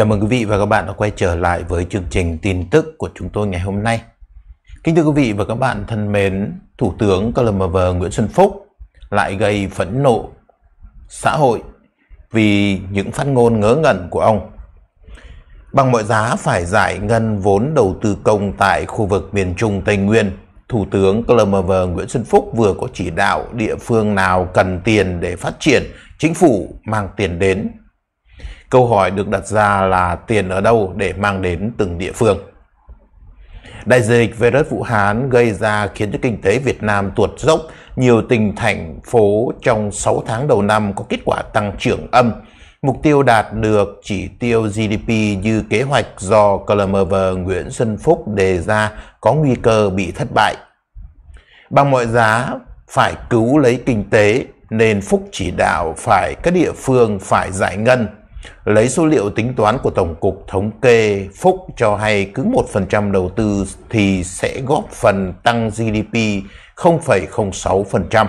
Chào mừng quý vị và các bạn đã quay trở lại với chương trình tin tức của chúng tôi ngày hôm nay. Kính thưa quý vị và các bạn thân mến, Thủ tướng CLMV Nguyễn Xuân Phúc lại gây phẫn nộ xã hội vì những phát ngôn ngớ ngẩn của ông. Bằng mọi giá phải giải ngân vốn đầu tư công tại khu vực miền Trung Tây Nguyên, Thủ tướng CLMV Nguyễn Xuân Phúc vừa có chỉ đạo địa phương nào cần tiền để phát triển, chính phủ mang tiền đến Câu hỏi được đặt ra là tiền ở đâu để mang đến từng địa phương. Đại dịch virus Vũ Hán gây ra khiến cho kinh tế Việt Nam tuột dốc, nhiều tỉnh thành phố trong 6 tháng đầu năm có kết quả tăng trưởng âm. Mục tiêu đạt được chỉ tiêu GDP như kế hoạch do Clemever Nguyễn Xuân Phúc đề ra có nguy cơ bị thất bại. Bằng mọi giá, phải cứu lấy kinh tế nên Phúc chỉ đạo phải các địa phương phải giải ngân Lấy số liệu tính toán của Tổng cục Thống kê, Phúc cho hay cứ 1% đầu tư thì sẽ góp phần tăng GDP 0,06%.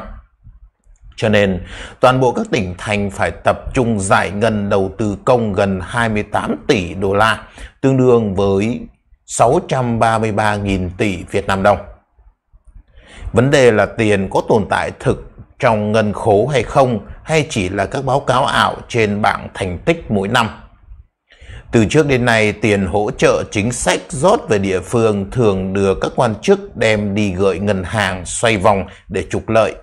Cho nên, toàn bộ các tỉnh thành phải tập trung giải ngân đầu tư công gần 28 tỷ đô la, tương đương với 633.000 tỷ Việt Nam đồng. Vấn đề là tiền có tồn tại thực trong ngân khố hay không hay chỉ là các báo cáo ảo trên bảng thành tích mỗi năm. Từ trước đến nay, tiền hỗ trợ chính sách rót về địa phương thường được các quan chức đem đi gợi ngân hàng xoay vòng để trục lợi.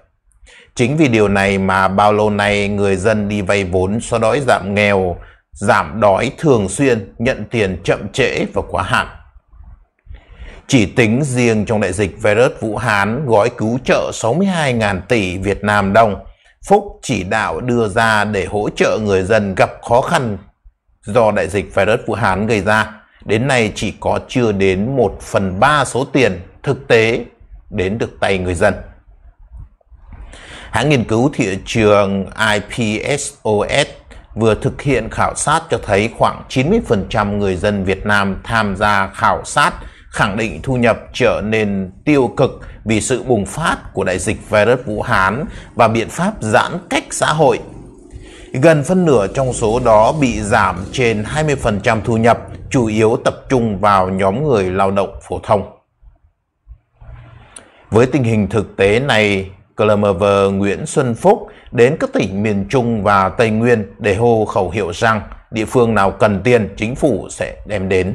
Chính vì điều này mà bao lâu nay người dân đi vay vốn so đói giảm nghèo, giảm đói thường xuyên, nhận tiền chậm trễ và quá hạn. Chỉ tính riêng trong đại dịch virus Vũ Hán, gói cứu trợ 62.000 tỷ Việt Nam đồng Phúc chỉ đạo đưa ra để hỗ trợ người dân gặp khó khăn do đại dịch virus Vũ Hán gây ra. Đến nay chỉ có chưa đến 1 phần 3 số tiền thực tế đến được tay người dân. Hãng nghiên cứu thị trường IPSOS vừa thực hiện khảo sát cho thấy khoảng 90% người dân Việt Nam tham gia khảo sát khẳng định thu nhập trở nên tiêu cực vì sự bùng phát của đại dịch virus Vũ Hán và biện pháp giãn cách xã hội. Gần phân nửa trong số đó bị giảm trên 20% thu nhập, chủ yếu tập trung vào nhóm người lao động phổ thông. Với tình hình thực tế này, Clemever Nguyễn Xuân Phúc đến các tỉnh miền Trung và Tây Nguyên để hô khẩu hiệu rằng địa phương nào cần tiền chính phủ sẽ đem đến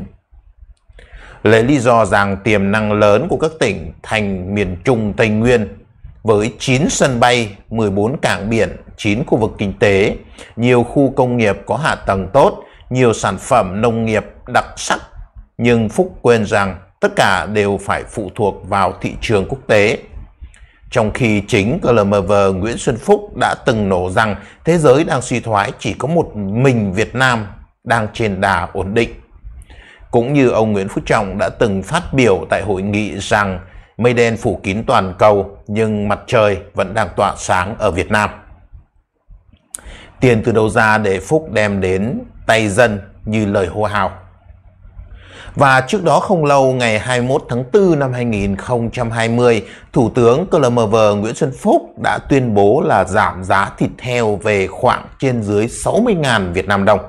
lấy lý do rằng tiềm năng lớn của các tỉnh thành miền Trung Tây Nguyên với 9 sân bay, 14 cảng biển, 9 khu vực kinh tế, nhiều khu công nghiệp có hạ tầng tốt, nhiều sản phẩm nông nghiệp đặc sắc. Nhưng Phúc quên rằng tất cả đều phải phụ thuộc vào thị trường quốc tế. Trong khi chính GLMV Nguyễn Xuân Phúc đã từng nổ rằng thế giới đang suy thoái chỉ có một mình Việt Nam đang trên đà ổn định cũng như ông Nguyễn Phú Trọng đã từng phát biểu tại hội nghị rằng mây đen phủ kín toàn cầu nhưng mặt trời vẫn đang tỏa sáng ở Việt Nam. Tiền từ đâu ra để Phúc đem đến tay dân như lời hô hào. Và trước đó không lâu, ngày 21 tháng 4 năm 2020, Thủ tướng CLMV Nguyễn Xuân Phúc đã tuyên bố là giảm giá thịt heo về khoảng trên dưới 60.000 Việt Nam đồng.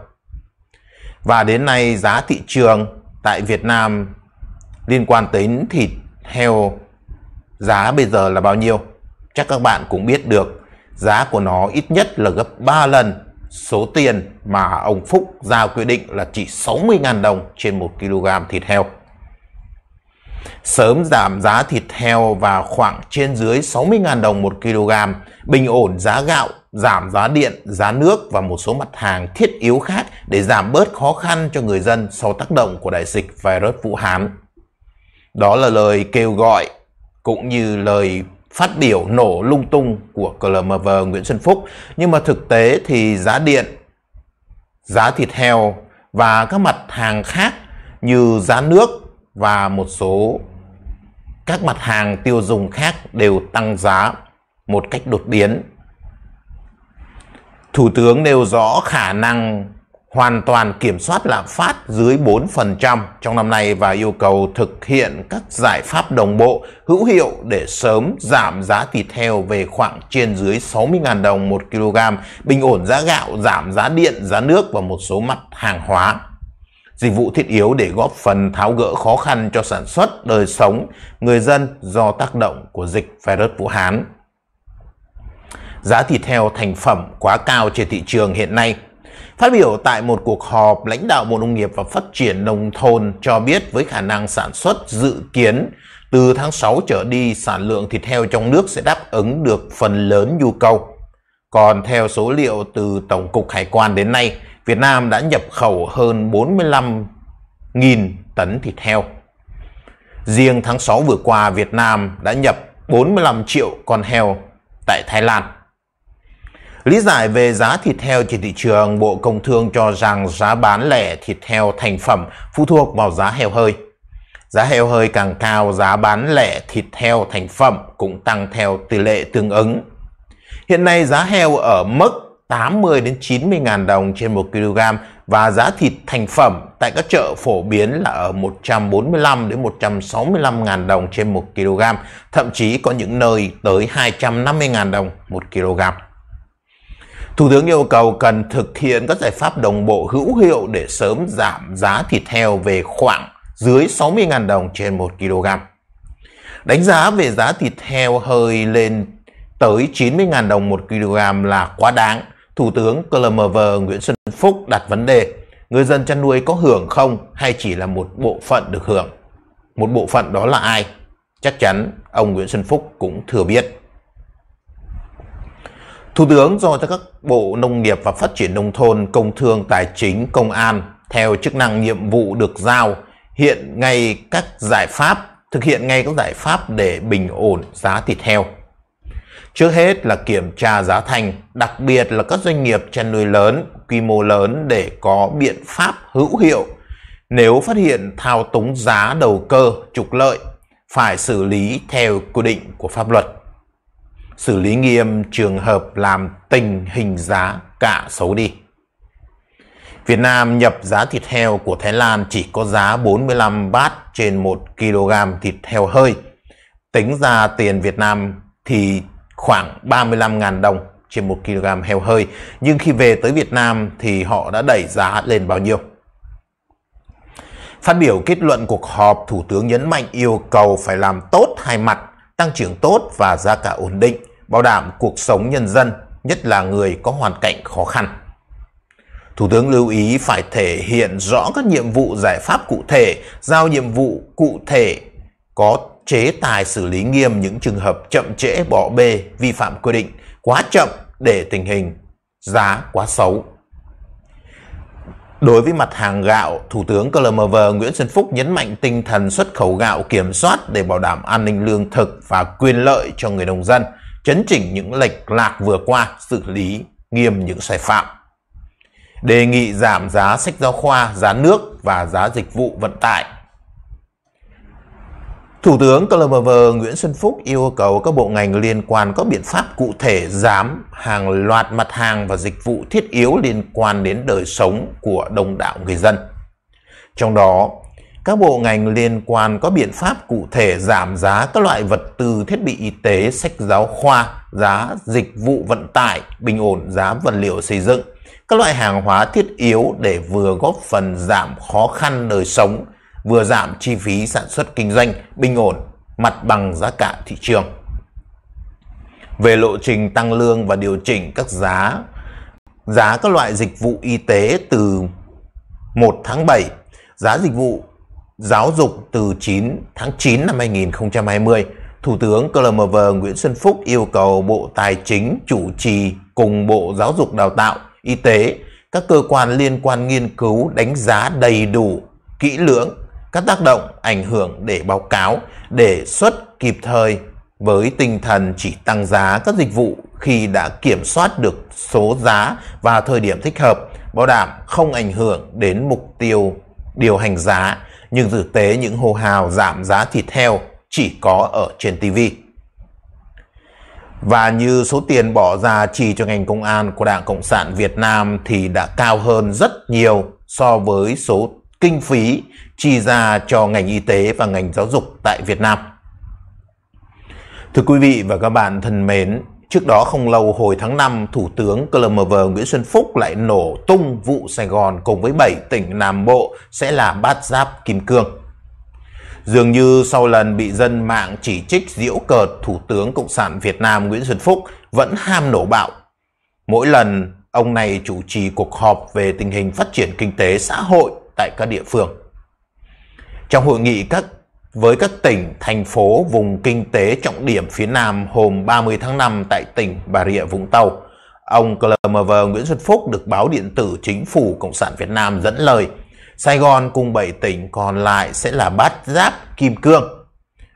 Và đến nay giá thị trường tại Việt Nam liên quan đến thịt heo giá bây giờ là bao nhiêu? Chắc các bạn cũng biết được giá của nó ít nhất là gấp 3 lần số tiền mà ông Phúc giao quyết định là chỉ 60.000 đồng trên 1 kg thịt heo sớm giảm giá thịt heo và khoảng trên dưới 60.000 đồng một kg, bình ổn giá gạo, giảm giá điện, giá nước và một số mặt hàng thiết yếu khác để giảm bớt khó khăn cho người dân sau tác động của đại dịch virus Vũ Hán. Đó là lời kêu gọi cũng như lời phát biểu nổ lung tung của CLMV Nguyễn Xuân Phúc. Nhưng mà thực tế thì giá điện, giá thịt heo và các mặt hàng khác như giá nước và một số các mặt hàng tiêu dùng khác đều tăng giá một cách đột biến. Thủ tướng nêu rõ khả năng hoàn toàn kiểm soát lạm phát dưới 4% trong năm nay và yêu cầu thực hiện các giải pháp đồng bộ hữu hiệu để sớm giảm giá thịt heo về khoảng trên dưới 60.000 đồng 1 kg, bình ổn giá gạo, giảm giá điện, giá nước và một số mặt hàng hóa dịch vụ thiết yếu để góp phần tháo gỡ khó khăn cho sản xuất, đời sống người dân do tác động của dịch virus Vũ Hán. Giá thịt heo thành phẩm quá cao trên thị trường hiện nay. Phát biểu tại một cuộc họp, lãnh đạo Bộ Nông nghiệp và Phát triển Nông thôn cho biết với khả năng sản xuất dự kiến từ tháng 6 trở đi sản lượng thịt heo trong nước sẽ đáp ứng được phần lớn nhu cầu. Còn theo số liệu từ Tổng cục Hải quan đến nay, Việt Nam đã nhập khẩu hơn 45.000 tấn thịt heo. Riêng tháng 6 vừa qua, Việt Nam đã nhập 45 triệu con heo tại Thái Lan. Lý giải về giá thịt heo trên thị trường, Bộ Công Thương cho rằng giá bán lẻ thịt heo thành phẩm phụ thuộc vào giá heo hơi. Giá heo hơi càng cao, giá bán lẻ thịt heo thành phẩm cũng tăng theo tỷ lệ tương ứng. Hiện nay giá heo ở mức 80 đến 90 ngàn đồng trên 1 kg và giá thịt thành phẩm tại các chợ phổ biến là ở 145 đến 165 ngàn đồng trên 1 kg, thậm chí có những nơi tới 250 ngàn đồng 1 kg. Thủ tướng yêu cầu cần thực hiện các giải pháp đồng bộ hữu hiệu để sớm giảm giá thịt heo về khoảng dưới 60.000 đồng trên 1 kg. Đánh giá về giá thịt heo hơi lên tới 90.000 đồng 1 kg là quá đáng Thủ tướng CLMV Nguyễn Xuân Phúc đặt vấn đề người dân chăn nuôi có hưởng không hay chỉ là một bộ phận được hưởng. Một bộ phận đó là ai? Chắc chắn ông Nguyễn Xuân Phúc cũng thừa biết. Thủ tướng do cho các bộ nông nghiệp và phát triển nông thôn, công thương, tài chính, công an theo chức năng nhiệm vụ được giao hiện ngay các giải pháp thực hiện ngay các giải pháp để bình ổn giá thịt heo Trước hết là kiểm tra giá thành, đặc biệt là các doanh nghiệp chăn nuôi lớn, quy mô lớn để có biện pháp hữu hiệu. Nếu phát hiện thao túng giá đầu cơ, trục lợi, phải xử lý theo quy định của pháp luật. Xử lý nghiêm trường hợp làm tình hình giá cả xấu đi. Việt Nam nhập giá thịt heo của Thái Lan chỉ có giá 45 bát trên 1 kg thịt heo hơi. Tính ra tiền Việt Nam thì khoảng 35.000 đồng trên 1 kg heo hơi. Nhưng khi về tới Việt Nam thì họ đã đẩy giá lên bao nhiêu? Phát biểu kết luận cuộc họp, Thủ tướng nhấn mạnh yêu cầu phải làm tốt hai mặt, tăng trưởng tốt và giá cả ổn định, bảo đảm cuộc sống nhân dân, nhất là người có hoàn cảnh khó khăn. Thủ tướng lưu ý phải thể hiện rõ các nhiệm vụ giải pháp cụ thể, giao nhiệm vụ cụ thể có chế tài xử lý nghiêm những trường hợp chậm trễ bỏ bê vi phạm quy định quá chậm để tình hình giá quá xấu. Đối với mặt hàng gạo, Thủ tướng Clmv Nguyễn Xuân Phúc nhấn mạnh tinh thần xuất khẩu gạo kiểm soát để bảo đảm an ninh lương thực và quyền lợi cho người nông dân, chấn chỉnh những lệch lạc vừa qua, xử lý nghiêm những sai phạm. Đề nghị giảm giá sách giáo khoa, giá nước và giá dịch vụ vận tải Thủ tướng CLMV Nguyễn Xuân Phúc yêu cầu các bộ ngành liên quan có biện pháp cụ thể giảm hàng loạt mặt hàng và dịch vụ thiết yếu liên quan đến đời sống của đông đảo người dân. Trong đó, các bộ ngành liên quan có biện pháp cụ thể giảm giá các loại vật tư thiết bị y tế, sách giáo khoa, giá dịch vụ vận tải, bình ổn giá vật liệu xây dựng, các loại hàng hóa thiết yếu để vừa góp phần giảm khó khăn đời sống vừa giảm chi phí sản xuất kinh doanh, bình ổn, mặt bằng giá cả thị trường. Về lộ trình tăng lương và điều chỉnh các giá giá các loại dịch vụ y tế từ 1 tháng 7, giá dịch vụ giáo dục từ 9 tháng 9 năm 2020, Thủ tướng CLMV Nguyễn Xuân Phúc yêu cầu Bộ Tài chính chủ trì cùng Bộ Giáo dục Đào tạo, Y tế, các cơ quan liên quan nghiên cứu đánh giá đầy đủ, kỹ lưỡng các tác động, ảnh hưởng để báo cáo, đề xuất kịp thời với tinh thần chỉ tăng giá các dịch vụ khi đã kiểm soát được số giá và thời điểm thích hợp, bảo đảm không ảnh hưởng đến mục tiêu điều hành giá, nhưng thực tế những hô hào giảm giá thịt heo chỉ có ở trên TV. Và như số tiền bỏ ra chi cho ngành công an của Đảng Cộng sản Việt Nam thì đã cao hơn rất nhiều so với số kinh phí chi ra cho ngành y tế và ngành giáo dục tại Việt Nam. Thưa quý vị và các bạn thân mến, trước đó không lâu hồi tháng 5, Thủ tướng CLMV Nguyễn Xuân Phúc lại nổ tung vụ Sài Gòn cùng với 7 tỉnh Nam Bộ sẽ là bát giáp kim cương. Dường như sau lần bị dân mạng chỉ trích diễu cợt Thủ tướng Cộng sản Việt Nam Nguyễn Xuân Phúc vẫn ham nổ bạo. Mỗi lần ông này chủ trì cuộc họp về tình hình phát triển kinh tế xã hội tại các địa phương. Trong hội nghị các với các tỉnh, thành phố, vùng kinh tế trọng điểm phía Nam hôm 30 tháng 5 tại tỉnh Bà Rịa Vũng Tàu, ông Clemever Nguyễn Xuân Phúc được báo điện tử Chính phủ Cộng sản Việt Nam dẫn lời Sài Gòn cùng 7 tỉnh còn lại sẽ là Bát Giáp, Kim Cương.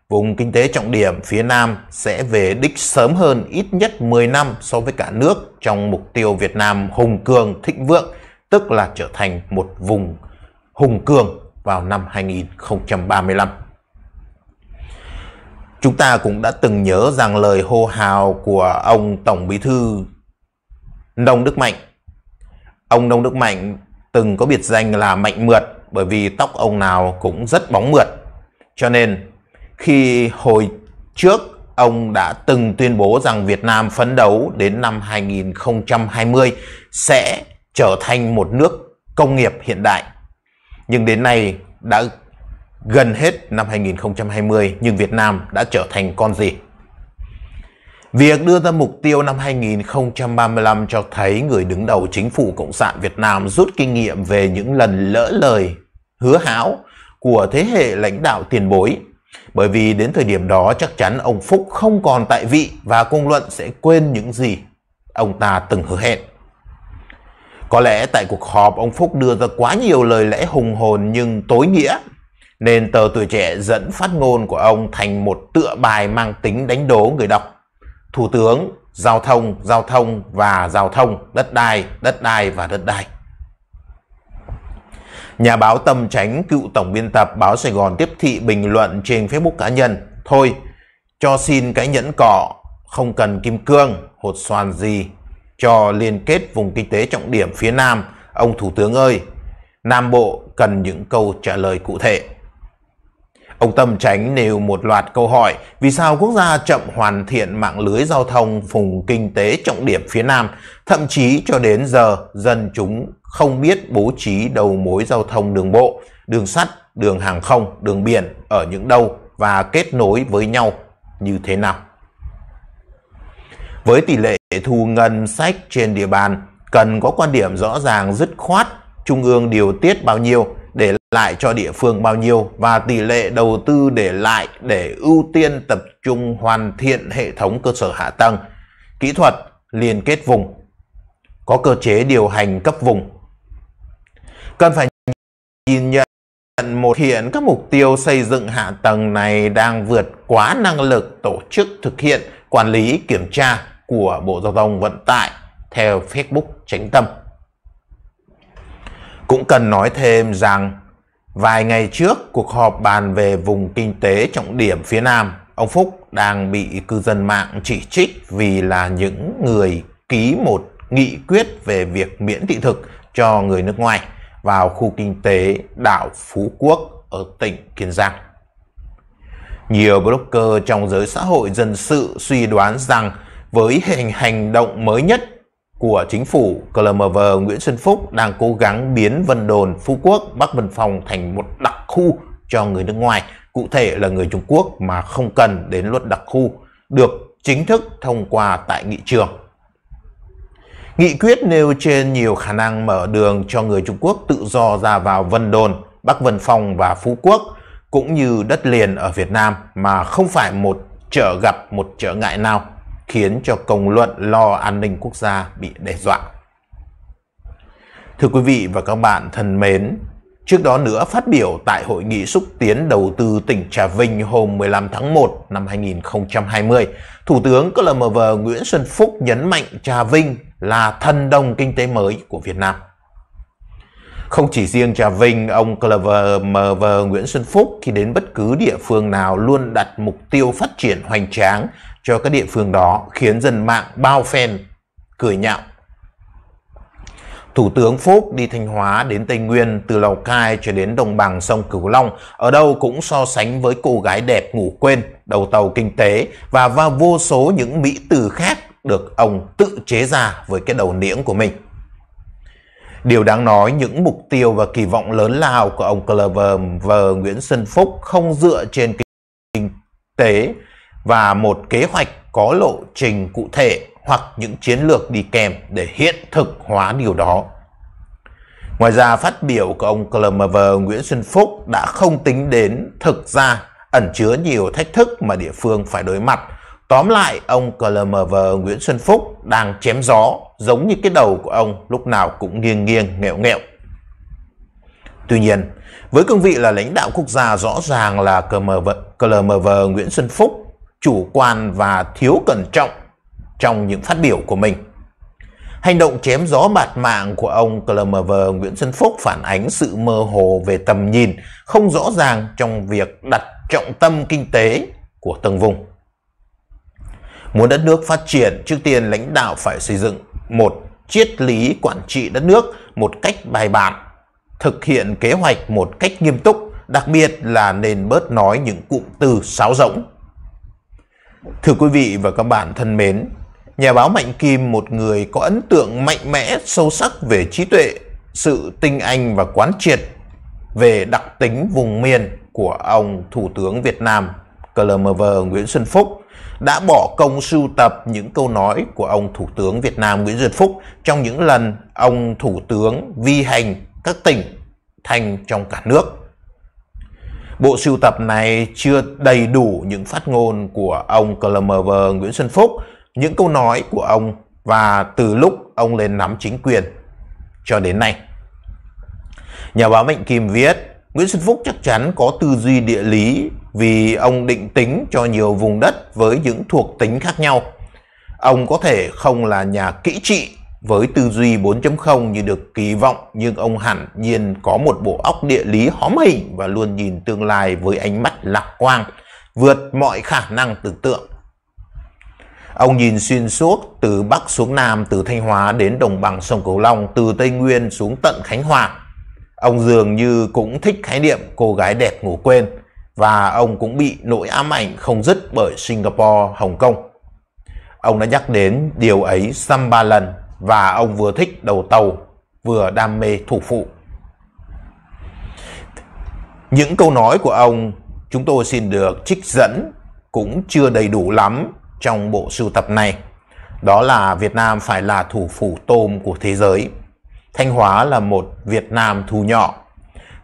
Vùng kinh tế trọng điểm phía Nam sẽ về đích sớm hơn ít nhất 10 năm so với cả nước trong mục tiêu Việt Nam hùng cường thịnh vượng, tức là trở thành một vùng hùng cường vào năm 2035. Chúng ta cũng đã từng nhớ rằng lời hô hào của ông Tổng Bí thư Nông Đức Mạnh. Ông Nông Đức Mạnh từng có biệt danh là Mạnh Mượt bởi vì tóc ông nào cũng rất bóng mượt. Cho nên khi hồi trước ông đã từng tuyên bố rằng Việt Nam phấn đấu đến năm 2020 sẽ trở thành một nước công nghiệp hiện đại nhưng đến nay đã gần hết năm 2020 nhưng Việt Nam đã trở thành con gì? Việc đưa ra mục tiêu năm 2035 cho thấy người đứng đầu chính phủ Cộng sản Việt Nam rút kinh nghiệm về những lần lỡ lời, hứa hão của thế hệ lãnh đạo tiền bối. Bởi vì đến thời điểm đó chắc chắn ông Phúc không còn tại vị và công luận sẽ quên những gì ông ta từng hứa hẹn. Có lẽ tại cuộc họp ông Phúc đưa ra quá nhiều lời lẽ hùng hồn nhưng tối nghĩa, nên tờ tuổi trẻ dẫn phát ngôn của ông thành một tựa bài mang tính đánh đố người đọc. Thủ tướng, giao thông, giao thông và giao thông, đất đai, đất đai và đất đai. Nhà báo Tâm Tránh, cựu tổng biên tập báo Sài Gòn tiếp thị bình luận trên Facebook cá nhân. Thôi, cho xin cái nhẫn cọ, không cần kim cương, hột xoàn gì cho liên kết vùng kinh tế trọng điểm phía Nam, ông Thủ tướng ơi, Nam Bộ cần những câu trả lời cụ thể. Ông Tâm Tránh nêu một loạt câu hỏi vì sao quốc gia chậm hoàn thiện mạng lưới giao thông vùng kinh tế trọng điểm phía Nam, thậm chí cho đến giờ dân chúng không biết bố trí đầu mối giao thông đường bộ, đường sắt, đường hàng không, đường biển ở những đâu và kết nối với nhau như thế nào với tỷ lệ thu ngân sách trên địa bàn cần có quan điểm rõ ràng dứt khoát trung ương điều tiết bao nhiêu để lại cho địa phương bao nhiêu và tỷ lệ đầu tư để lại để ưu tiên tập trung hoàn thiện hệ thống cơ sở hạ tầng, kỹ thuật, liên kết vùng, có cơ chế điều hành cấp vùng. Cần phải nhìn nhận một hiện các mục tiêu xây dựng hạ tầng này đang vượt quá năng lực tổ chức thực hiện, quản lý, kiểm tra của Bộ Giao thông Vận tải theo Facebook Tránh Tâm. Cũng cần nói thêm rằng vài ngày trước cuộc họp bàn về vùng kinh tế trọng điểm phía Nam, ông Phúc đang bị cư dân mạng chỉ trích vì là những người ký một nghị quyết về việc miễn thị thực cho người nước ngoài vào khu kinh tế đảo Phú Quốc ở tỉnh Kiên Giang. Nhiều blogger trong giới xã hội dân sự suy đoán rằng với hình hành động mới nhất của chính phủ CLMV Nguyễn Xuân Phúc đang cố gắng biến Vân Đồn, Phú Quốc, Bắc Vân Phòng thành một đặc khu cho người nước ngoài, cụ thể là người Trung Quốc mà không cần đến luật đặc khu, được chính thức thông qua tại nghị trường. Nghị quyết nêu trên nhiều khả năng mở đường cho người Trung Quốc tự do ra vào Vân Đồn, Bắc Vân Phong và Phú Quốc, cũng như đất liền ở Việt Nam mà không phải một trở gặp một trở ngại nào khiến cho công luận lo an ninh quốc gia bị đe dọa. Thưa quý vị và các bạn thân mến, trước đó nữa phát biểu tại Hội nghị xúc tiến đầu tư tỉnh Trà Vinh hôm 15 tháng 1 năm 2020, Thủ tướng CLMV Nguyễn Xuân Phúc nhấn mạnh Trà Vinh là thân đồng kinh tế mới của Việt Nam. Không chỉ riêng Trà Vinh, ông Clover MV Nguyễn Xuân Phúc khi đến bất cứ địa phương nào luôn đặt mục tiêu phát triển hoành tráng cho các địa phương đó khiến dân mạng bao phen cười nhạo. Thủ tướng Phúc đi Thanh Hóa đến Tây Nguyên từ Lào Cai cho đến đồng bằng sông Cửu Long ở đâu cũng so sánh với cô gái đẹp ngủ quên, đầu tàu kinh tế và vào vô số những mỹ từ khác được ông tự chế ra với cái đầu niễng của mình. Điều đáng nói những mục tiêu và kỳ vọng lớn lao của ông Clever và Nguyễn Xuân Phúc không dựa trên kinh tế và một kế hoạch có lộ trình cụ thể hoặc những chiến lược đi kèm để hiện thực hóa điều đó. Ngoài ra, phát biểu của ông Clemmer Nguyễn Xuân Phúc đã không tính đến thực ra ẩn chứa nhiều thách thức mà địa phương phải đối mặt. Tóm lại, ông Clemmer Nguyễn Xuân Phúc đang chém gió giống như cái đầu của ông lúc nào cũng nghiêng nghiêng, nghẹo nghẹo. Tuy nhiên, với cương vị là lãnh đạo quốc gia rõ ràng là Clemmer Nguyễn Xuân Phúc chủ quan và thiếu cẩn trọng trong những phát biểu của mình. Hành động chém gió bạt mạng của ông Clemever Nguyễn Xuân Phúc phản ánh sự mơ hồ về tầm nhìn không rõ ràng trong việc đặt trọng tâm kinh tế của từng vùng. Muốn đất nước phát triển, trước tiên lãnh đạo phải xây dựng một triết lý quản trị đất nước một cách bài bản, thực hiện kế hoạch một cách nghiêm túc, đặc biệt là nên bớt nói những cụm từ sáo rỗng Thưa quý vị và các bạn thân mến, nhà báo Mạnh Kim một người có ấn tượng mạnh mẽ sâu sắc về trí tuệ, sự tinh anh và quán triệt về đặc tính vùng miền của ông Thủ tướng Việt Nam Clover Nguyễn Xuân Phúc đã bỏ công sưu tập những câu nói của ông Thủ tướng Việt Nam Nguyễn Xuân Phúc trong những lần ông Thủ tướng vi hành các tỉnh thành trong cả nước bộ sưu tập này chưa đầy đủ những phát ngôn của ông Clemmer Nguyễn Xuân Phúc, những câu nói của ông và từ lúc ông lên nắm chính quyền cho đến nay. Nhà báo Mạnh Kim viết, Nguyễn Xuân Phúc chắc chắn có tư duy địa lý vì ông định tính cho nhiều vùng đất với những thuộc tính khác nhau. Ông có thể không là nhà kỹ trị với tư duy 4.0 như được kỳ vọng nhưng ông hẳn nhiên có một bộ óc địa lý hóm hình và luôn nhìn tương lai với ánh mắt lạc quan, vượt mọi khả năng tưởng tượng. Ông nhìn xuyên suốt từ Bắc xuống Nam, từ Thanh Hóa đến đồng bằng sông Cửu Long, từ Tây Nguyên xuống tận Khánh Hòa. Ông dường như cũng thích khái niệm cô gái đẹp ngủ quên và ông cũng bị nỗi ám ảnh không dứt bởi Singapore, Hồng Kông. Ông đã nhắc đến điều ấy xăm ba lần và ông vừa thích đầu tàu vừa đam mê thủ phụ. Những câu nói của ông chúng tôi xin được trích dẫn cũng chưa đầy đủ lắm trong bộ sưu tập này. Đó là Việt Nam phải là thủ phủ tôm của thế giới. Thanh Hóa là một Việt Nam thu nhỏ.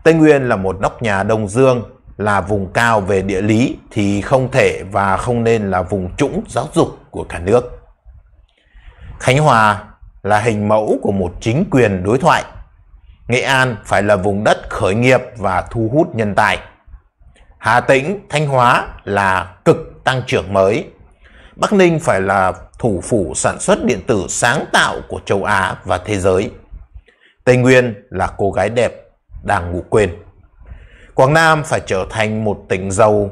Tây Nguyên là một nóc nhà Đông Dương, là vùng cao về địa lý thì không thể và không nên là vùng trũng giáo dục của cả nước. Khánh Hòa là hình mẫu của một chính quyền đối thoại. Nghệ An phải là vùng đất khởi nghiệp và thu hút nhân tài. Hà Tĩnh, Thanh Hóa là cực tăng trưởng mới. Bắc Ninh phải là thủ phủ sản xuất điện tử sáng tạo của châu Á và thế giới. Tây Nguyên là cô gái đẹp đang ngủ quên. Quảng Nam phải trở thành một tỉnh giàu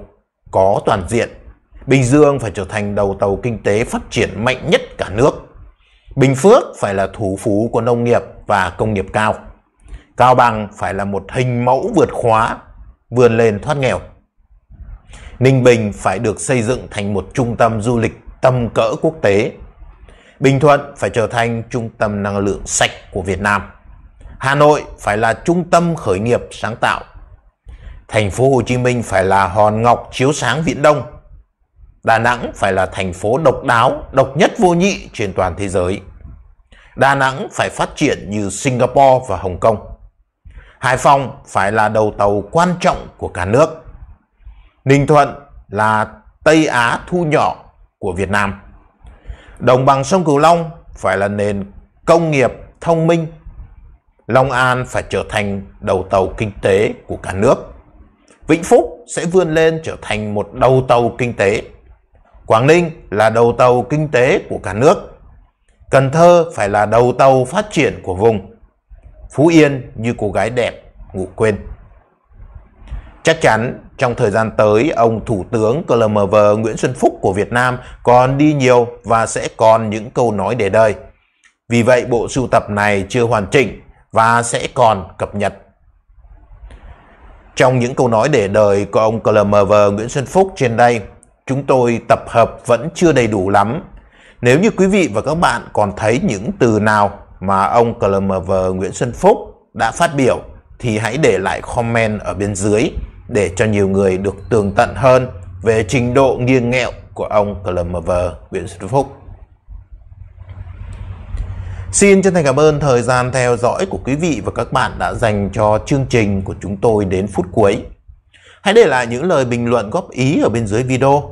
có toàn diện. Bình Dương phải trở thành đầu tàu kinh tế phát triển mạnh nhất cả nước. Bình Phước phải là thủ phủ của nông nghiệp và công nghiệp cao. Cao Bằng phải là một hình mẫu vượt khóa, vươn lên thoát nghèo. Ninh Bình phải được xây dựng thành một trung tâm du lịch tầm cỡ quốc tế. Bình Thuận phải trở thành trung tâm năng lượng sạch của Việt Nam. Hà Nội phải là trung tâm khởi nghiệp sáng tạo. Thành phố Hồ Chí Minh phải là hòn ngọc chiếu sáng Viễn Đông Đà Nẵng phải là thành phố độc đáo, độc nhất vô nhị trên toàn thế giới. Đà Nẵng phải phát triển như Singapore và Hồng Kông. Hải Phòng phải là đầu tàu quan trọng của cả nước. Ninh Thuận là Tây Á thu nhỏ của Việt Nam. Đồng bằng sông Cửu Long phải là nền công nghiệp thông minh. Long An phải trở thành đầu tàu kinh tế của cả nước. Vĩnh Phúc sẽ vươn lên trở thành một đầu tàu kinh tế Quảng Ninh là đầu tàu kinh tế của cả nước. Cần Thơ phải là đầu tàu phát triển của vùng. Phú Yên như cô gái đẹp ngủ quên. Chắc chắn trong thời gian tới, ông Thủ tướng CLMV Nguyễn Xuân Phúc của Việt Nam còn đi nhiều và sẽ còn những câu nói để đời. Vì vậy bộ sưu tập này chưa hoàn chỉnh và sẽ còn cập nhật. Trong những câu nói để đời của ông CLMV Nguyễn Xuân Phúc trên đây, chúng tôi tập hợp vẫn chưa đầy đủ lắm. Nếu như quý vị và các bạn còn thấy những từ nào mà ông CLMV Nguyễn Xuân Phúc đã phát biểu thì hãy để lại comment ở bên dưới để cho nhiều người được tường tận hơn về trình độ nghiêng nghẹo của ông CLMV Nguyễn Xuân Phúc. Xin chân thành cảm ơn thời gian theo dõi của quý vị và các bạn đã dành cho chương trình của chúng tôi đến phút cuối. Hãy để lại những lời bình luận góp ý ở bên dưới video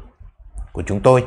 của chúng tôi